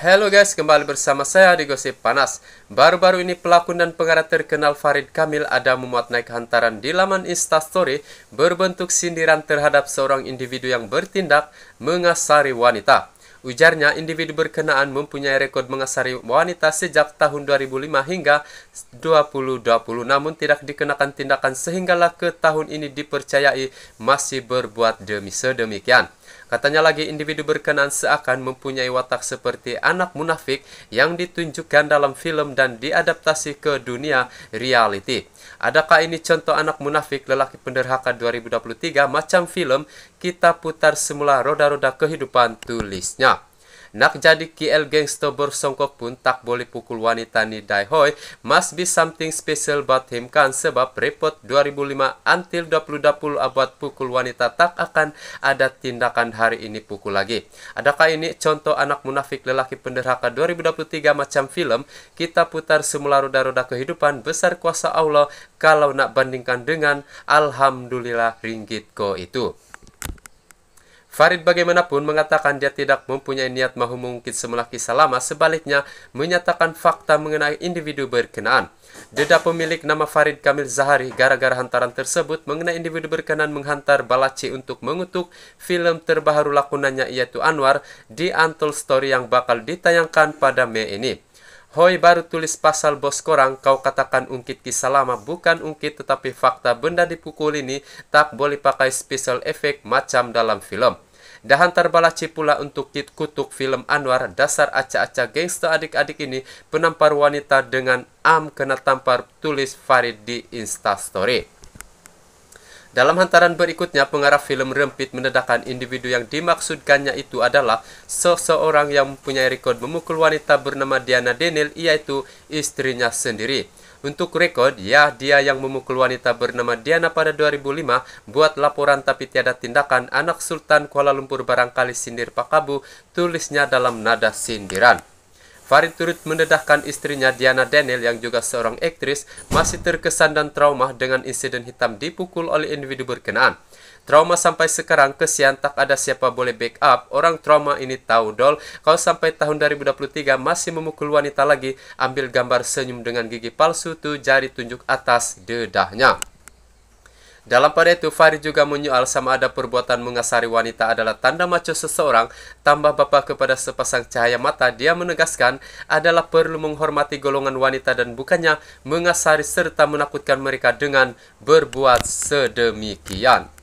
Halo guys, kembali bersama saya di Gosip Panas. Baru-baru ini pelakon dan pengarah terkenal Farid Kamil ada memuat naik hantaran di laman Instastory berbentuk sindiran terhadap seorang individu yang bertindak mengasari wanita. Ujarnya, individu berkenaan mempunyai rekod mengasari wanita sejak tahun 2005 hingga 2020 namun tidak dikenakan tindakan sehinggalah ke tahun ini dipercayai masih berbuat demi sedemikian. Katanya lagi individu berkenan seakan mempunyai watak seperti anak munafik yang ditunjukkan dalam film dan diadaptasi ke dunia reality. Adakah ini contoh anak munafik lelaki penderhaka 2023 macam film kita putar semula roda-roda kehidupan tulisnya? Nak jadi KL gangster bersongkok pun tak boleh pukul wanita ni Dai Hoi. Must be something special about him kan sebab report 2005 until 2020 abad pukul wanita tak akan ada tindakan hari ini pukul lagi. Adakah ini contoh anak munafik lelaki penderhaka 2023 macam film? Kita putar semula roda-roda kehidupan besar kuasa Allah kalau nak bandingkan dengan Alhamdulillah ringgit ko itu. Farid bagaimanapun mengatakan dia tidak mempunyai niat mahu mengungkit semula kisah lama, sebaliknya menyatakan fakta mengenai individu berkenaan. Deda pemilik nama Farid Kamil Zahari gara-gara hantaran tersebut mengenai individu berkenaan menghantar Balaci untuk mengutuk film terbaru lakonannya yaitu Anwar di Antol Story yang bakal ditayangkan pada Mei ini. Hoi baru tulis pasal bos korang, kau katakan ungkit kisah lama, bukan ungkit tetapi fakta benda dipukul ini tak boleh pakai special efek macam dalam film. Dahan terbalaci pula untuk kit kutuk film Anwar, dasar acak-acak gangster adik-adik ini, penampar wanita dengan am kena tampar tulis Farid di Instastory. Dalam hantaran berikutnya, pengarah film Rempit menedahkan individu yang dimaksudkannya itu adalah seseorang yang mempunyai rekod memukul wanita bernama Diana Denil, yaitu istrinya sendiri. Untuk rekod, ya dia yang memukul wanita bernama Diana pada 2005, buat laporan tapi tiada tindakan, anak Sultan Kuala Lumpur barangkali sindir Pak pakabu, tulisnya dalam nada sindiran. Farid turut mendedahkan istrinya Diana Daniel yang juga seorang aktris masih terkesan dan trauma dengan insiden hitam dipukul oleh individu berkenaan. Trauma sampai sekarang kesian tak ada siapa boleh backup. Orang trauma ini tahu dol kalau sampai tahun 2023 masih memukul wanita lagi ambil gambar senyum dengan gigi palsu tuh jari tunjuk atas dedahnya. Dalam pada itu, Fahri juga menyoal sama ada perbuatan mengasari wanita adalah tanda maco seseorang, tambah bapa kepada sepasang cahaya mata, dia menegaskan adalah perlu menghormati golongan wanita dan bukannya mengasari serta menakutkan mereka dengan berbuat sedemikian.